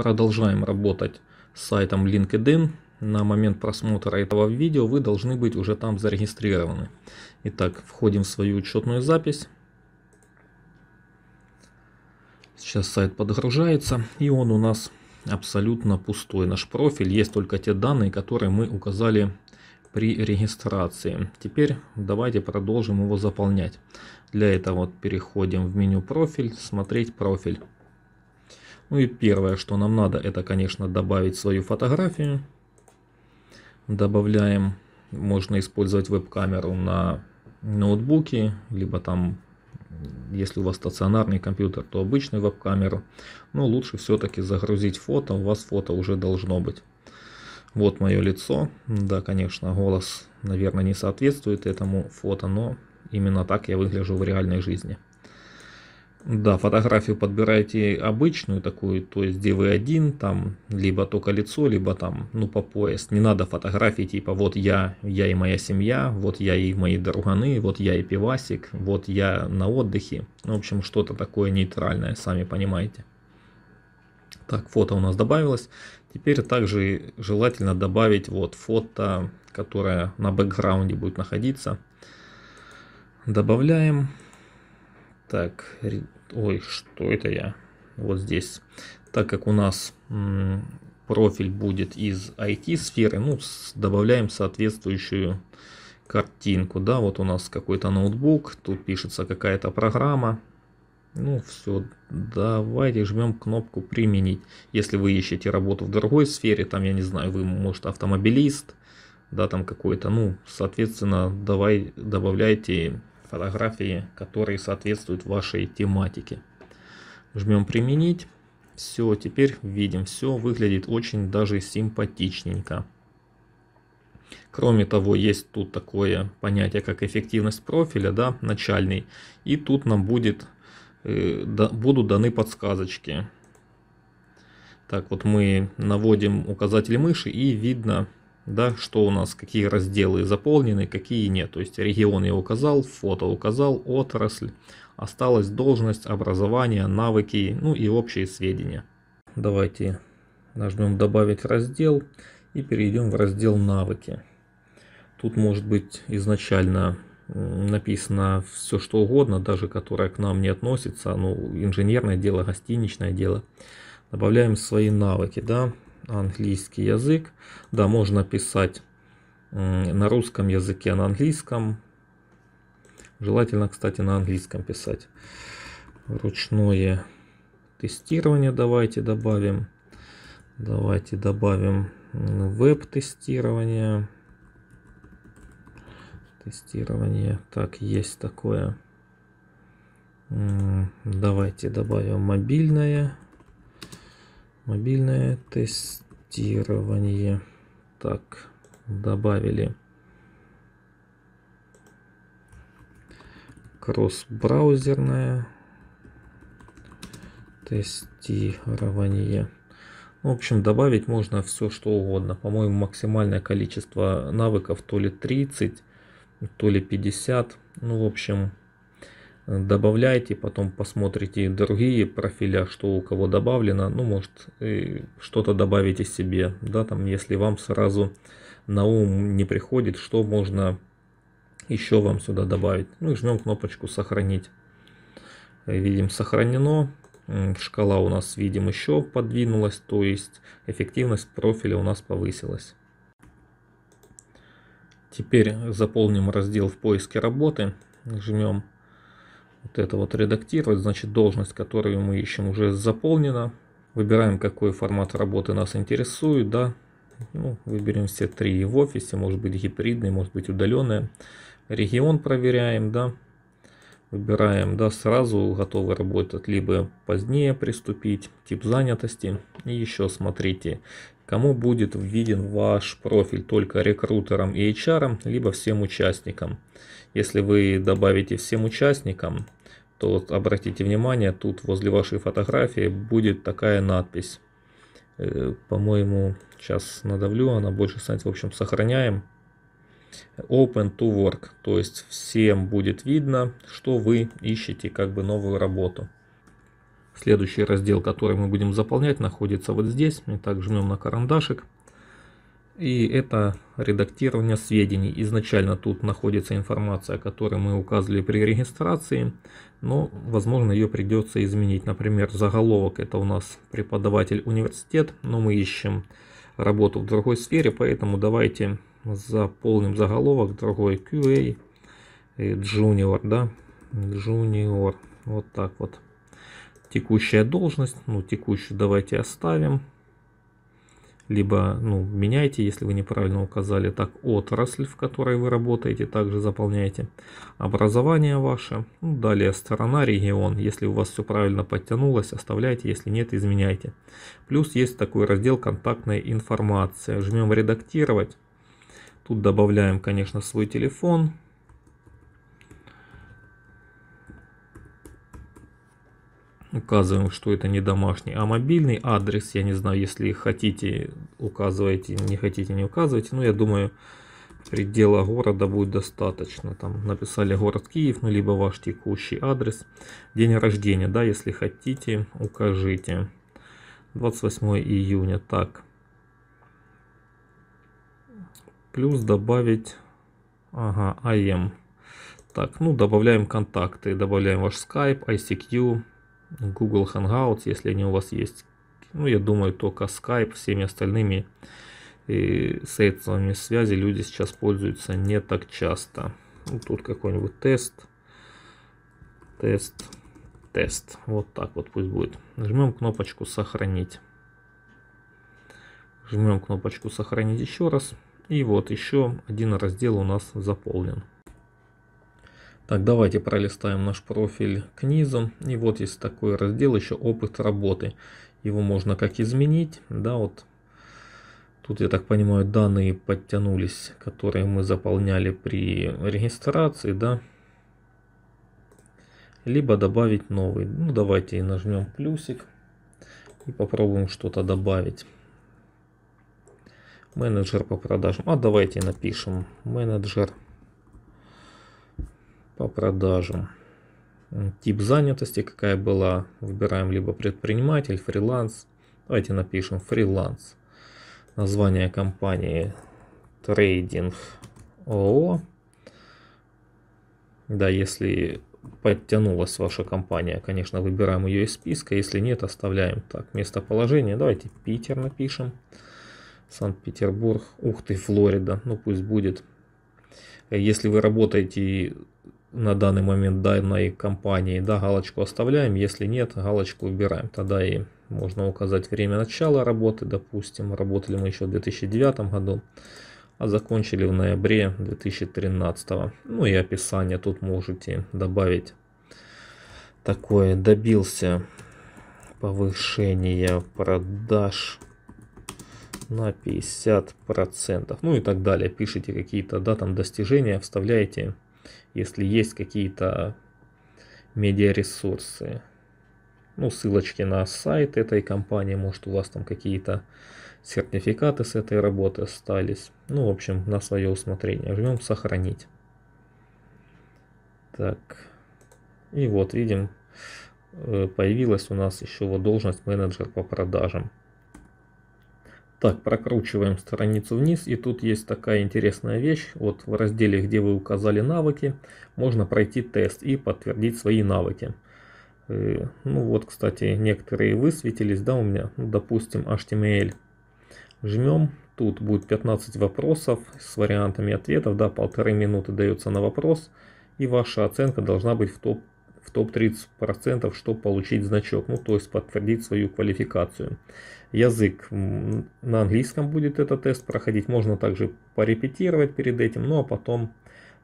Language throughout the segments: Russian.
Продолжаем работать с сайтом LinkedIn. На момент просмотра этого видео вы должны быть уже там зарегистрированы. Итак, входим в свою учетную запись. Сейчас сайт подгружается и он у нас абсолютно пустой. Наш профиль есть только те данные, которые мы указали при регистрации. Теперь давайте продолжим его заполнять. Для этого переходим в меню профиль, смотреть профиль. Ну и первое, что нам надо, это, конечно, добавить свою фотографию. Добавляем. Можно использовать веб-камеру на ноутбуке, либо там, если у вас стационарный компьютер, то обычную веб-камеру. Но лучше все-таки загрузить фото, у вас фото уже должно быть. Вот мое лицо. Да, конечно, голос, наверное, не соответствует этому фото, но именно так я выгляжу в реальной жизни. Да, фотографию подбираете обычную такую, то есть где вы один, там, либо только лицо, либо там, ну, по пояс. Не надо фотографии типа вот я, я и моя семья, вот я и мои друганы, вот я и пивасик, вот я на отдыхе. Ну, в общем, что-то такое нейтральное, сами понимаете. Так, фото у нас добавилось. Теперь также желательно добавить вот фото, которое на бэкграунде будет находиться. Добавляем. Так, ой, что это я? Вот здесь. Так как у нас профиль будет из IT-сферы, ну, добавляем соответствующую картинку. Да, вот у нас какой-то ноутбук, тут пишется какая-то программа. Ну, все, давайте жмем кнопку «Применить». Если вы ищете работу в другой сфере, там, я не знаю, вы, может, автомобилист, да, там какой-то, ну, соответственно, давай добавляйте фотографии, которые соответствуют вашей тематике. Жмем применить. Все, теперь видим, все выглядит очень даже симпатичненько. Кроме того, есть тут такое понятие, как эффективность профиля, да, начальный. И тут нам будет, э, будут даны подсказочки. Так вот мы наводим указатель мыши и видно да, что у нас, какие разделы заполнены, какие нет. То есть регион я указал, фото указал, отрасль, осталась должность, образование, навыки, ну и общие сведения. Давайте нажмем добавить раздел и перейдем в раздел навыки. Тут может быть изначально написано все что угодно, даже которое к нам не относится, ну инженерное дело, гостиничное дело. Добавляем свои навыки, да, английский язык. Да, можно писать на русском языке, а на английском. Желательно, кстати, на английском писать. Ручное тестирование давайте добавим. Давайте добавим веб-тестирование. Тестирование. Так, есть такое. Давайте добавим мобильное. Мобильное тестирование. Так, добавили кросс-браузерное тестирование. Ну, в общем, добавить можно все, что угодно. По-моему, максимальное количество навыков то ли 30, то ли 50. Ну, в общем, добавляйте, потом посмотрите другие профиля, а что у кого добавлено, ну может что-то добавите себе, да, там если вам сразу на ум не приходит, что можно еще вам сюда добавить. Ну и жмем кнопочку сохранить. Э, видим сохранено, шкала у нас видим еще подвинулась, то есть эффективность профиля у нас повысилась. Теперь заполним раздел в поиске работы, жмем вот это вот редактировать, значит должность, которую мы ищем, уже заполнена. Выбираем, какой формат работы нас интересует, да. Ну, выберем все три в офисе, может быть гибридный, может быть удаленное. Регион проверяем, да. Выбираем, да, сразу готовы работать, либо позднее приступить, тип занятости. И еще смотрите, кому будет виден ваш профиль, только рекрутерам и HR, либо всем участникам. Если вы добавите всем участникам, то вот обратите внимание, тут возле вашей фотографии будет такая надпись. Э, по-моему, сейчас надавлю, она больше станет, в общем, сохраняем. Open to Work, то есть всем будет видно, что вы ищете как бы новую работу. Следующий раздел, который мы будем заполнять, находится вот здесь. Мы так жмем на карандашик. И это редактирование сведений. Изначально тут находится информация, которую мы указывали при регистрации, но, возможно, ее придется изменить. Например, заголовок это у нас преподаватель университет, но мы ищем работу в другой сфере, поэтому давайте за полным заголовок, другой QA Junior, да, Junior, вот так вот. Текущая должность, ну, текущую давайте оставим. Либо, ну, меняйте, если вы неправильно указали, так, отрасль, в которой вы работаете, также заполняйте. Образование ваше, ну, далее страна, регион, если у вас все правильно подтянулось, оставляйте, если нет, изменяйте. Плюс есть такой раздел контактная информация, жмем редактировать. Тут добавляем, конечно, свой телефон. Указываем, что это не домашний, а мобильный адрес. Я не знаю, если хотите, указывайте, не хотите, не указывайте. Но я думаю, предела города будет достаточно. Там написали город Киев, ну либо ваш текущий адрес. День рождения, да, если хотите, укажите. 28 июня, так плюс добавить, ага, IM. Так, ну добавляем контакты, добавляем ваш Skype, ICQ, Google Hangouts, если они у вас есть. Ну, я думаю, только Skype, всеми остальными средствами связи люди сейчас пользуются не так часто. Ну, тут какой-нибудь тест, тест, тест. Вот так вот пусть будет. Жмем кнопочку «Сохранить». Жмем кнопочку «Сохранить» еще раз. И вот еще один раздел у нас заполнен. Так, давайте пролистаем наш профиль к низу. И вот есть такой раздел еще опыт работы. Его можно как изменить, да, вот Тут, я так понимаю, данные подтянулись, которые мы заполняли при регистрации, да. Либо добавить новый. Ну, давайте нажмем плюсик и попробуем что-то добавить менеджер по продажам. А давайте напишем менеджер по продажам. Тип занятости какая была. Выбираем либо предприниматель, фриланс. Давайте напишем фриланс. Название компании трейдинг ООО. Да, если подтянулась ваша компания, конечно, выбираем ее из списка. Если нет, оставляем так. Местоположение. Давайте Питер напишем. Санкт-Петербург, ух ты, Флорида, ну пусть будет. Если вы работаете на данный момент данной компании, да, галочку оставляем, если нет, галочку убираем. Тогда и можно указать время начала работы, допустим, работали мы еще в 2009 году, а закончили в ноябре 2013. Ну и описание тут можете добавить такое, добился повышения продаж на 50%. Ну и так далее. Пишите какие-то да, там достижения, вставляете, если есть какие-то медиаресурсы. Ну, ссылочки на сайт этой компании, может у вас там какие-то сертификаты с этой работы остались. Ну, в общем, на свое усмотрение. Жмем сохранить. Так. И вот, видим, э, появилась у нас еще вот должность менеджер по продажам. Так, прокручиваем страницу вниз, и тут есть такая интересная вещь. Вот в разделе, где вы указали навыки, можно пройти тест и подтвердить свои навыки. Э, ну вот, кстати, некоторые высветились, да, у меня, ну, допустим, HTML. Жмем, тут будет 15 вопросов с вариантами ответов, да, полторы минуты дается на вопрос, и ваша оценка должна быть в топ в топ-30%, чтобы получить значок, ну то есть подтвердить свою квалификацию язык. На английском будет этот тест проходить. Можно также порепетировать перед этим, ну а потом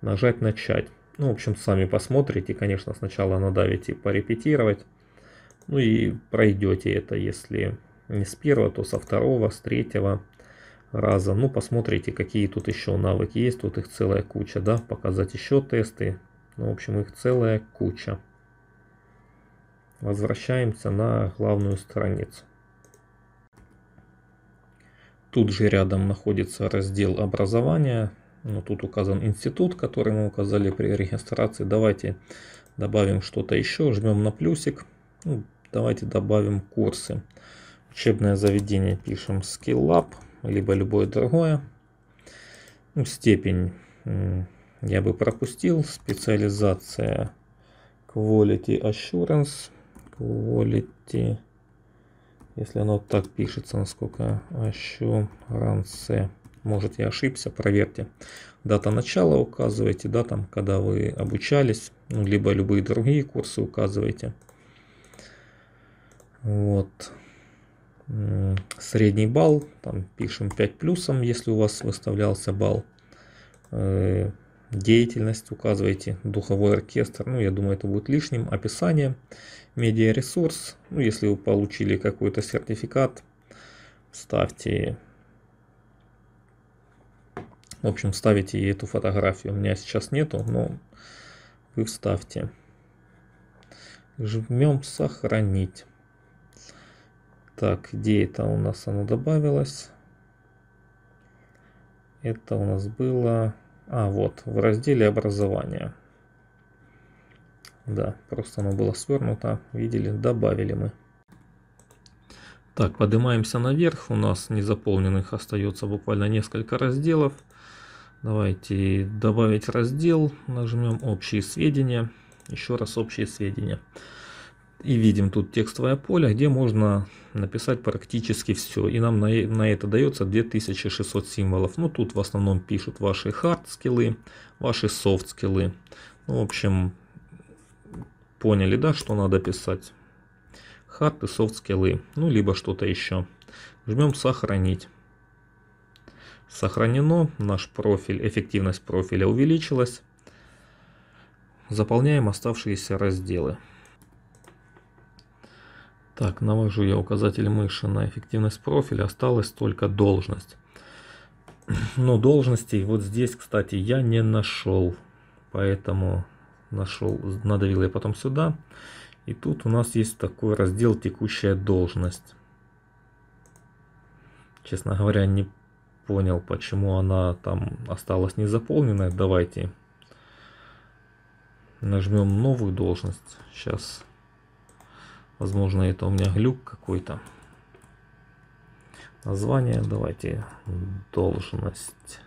нажать «Начать». Ну, в общем, сами посмотрите. Конечно, сначала надавите «Порепетировать». Ну и пройдете это, если не с первого, то со второго, с третьего раза. Ну, посмотрите, какие тут еще навыки есть. Тут их целая куча, да. Показать еще тесты. Ну, в общем, их целая куча. Возвращаемся на главную страницу. Тут же рядом находится раздел образования. Ну, тут указан институт, который мы указали при регистрации. Давайте добавим что-то еще. Жмем на плюсик. Ну, давайте добавим курсы. Учебное заведение пишем Skill либо любое другое. Ну, степень я бы пропустил. Специализация Quality Assurance. Quality Assurance если оно так пишется, насколько assurance. Может я ошибся, проверьте. Дата начала указывайте, да, там, когда вы обучались, ну, либо любые другие курсы указывайте. Вот. Средний балл, там пишем 5 плюсом, если у вас выставлялся балл. Э, деятельность, указывайте духовой оркестр, ну я думаю это будет лишним, описание, медиаресурс, ну если вы получили какой-то сертификат, ставьте, в общем ставите эту фотографию, у меня сейчас нету, но вы вставьте. Жмем сохранить. Так, где это у нас оно добавилось? Это у нас было а, вот, в разделе образования. Да, просто оно было свернуто, видели, добавили мы. Так, поднимаемся наверх, у нас незаполненных остается буквально несколько разделов. Давайте добавить раздел, нажмем общие сведения, еще раз общие сведения. И видим тут текстовое поле, где можно написать практически все. И нам на, на это дается 2600 символов. Ну тут в основном пишут ваши хард-скиллы, ваши софт-скиллы. Ну, в общем, поняли, да, что надо писать. Хард и софт-скиллы, ну либо что-то еще. Жмем «Сохранить». Сохранено, наш профиль, эффективность профиля увеличилась. Заполняем оставшиеся разделы. Так, навожу я указатель мыши на эффективность профиля, осталась только должность. Но должностей вот здесь, кстати, я не нашел, поэтому нашел, надавил я потом сюда. И тут у нас есть такой раздел «Текущая должность». Честно говоря, не понял, почему она там осталась незаполненной. Давайте нажмем новую должность. Сейчас Возможно, это у меня глюк какой-то. Название давайте. Должность.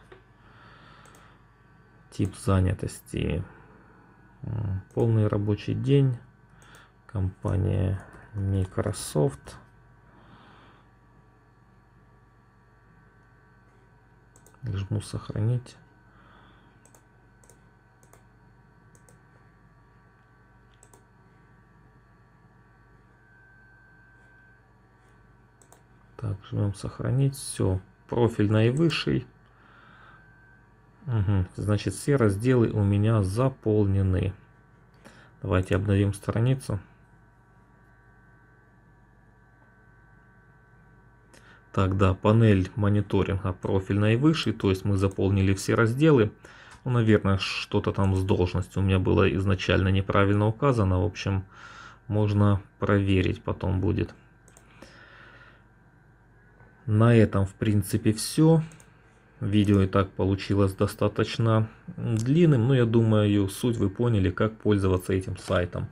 Тип занятости. Полный рабочий день. Компания Microsoft. Жму сохранить. Жмем сохранить. Все. Профиль наивысший. Угу. Значит, все разделы у меня заполнены. Давайте обновим страницу. Тогда панель мониторинга профиль наивысший, то есть мы заполнили все разделы. Ну, наверное, что-то там с должностью у меня было изначально неправильно указано. В общем, можно проверить потом будет. На этом, в принципе, все. Видео и так получилось достаточно длинным, но я думаю, суть вы поняли, как пользоваться этим сайтом.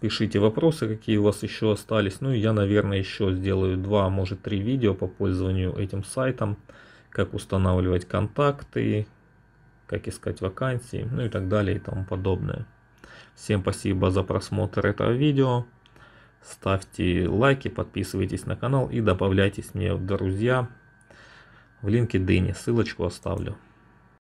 Пишите вопросы, какие у вас еще остались. Ну и я, наверное, еще сделаю два, а может три видео по пользованию этим сайтом. Как устанавливать контакты, как искать вакансии, ну и так далее и тому подобное. Всем спасибо за просмотр этого видео. Ставьте лайки, подписывайтесь на канал и добавляйтесь мне в друзья в LinkedIn. Ссылочку оставлю.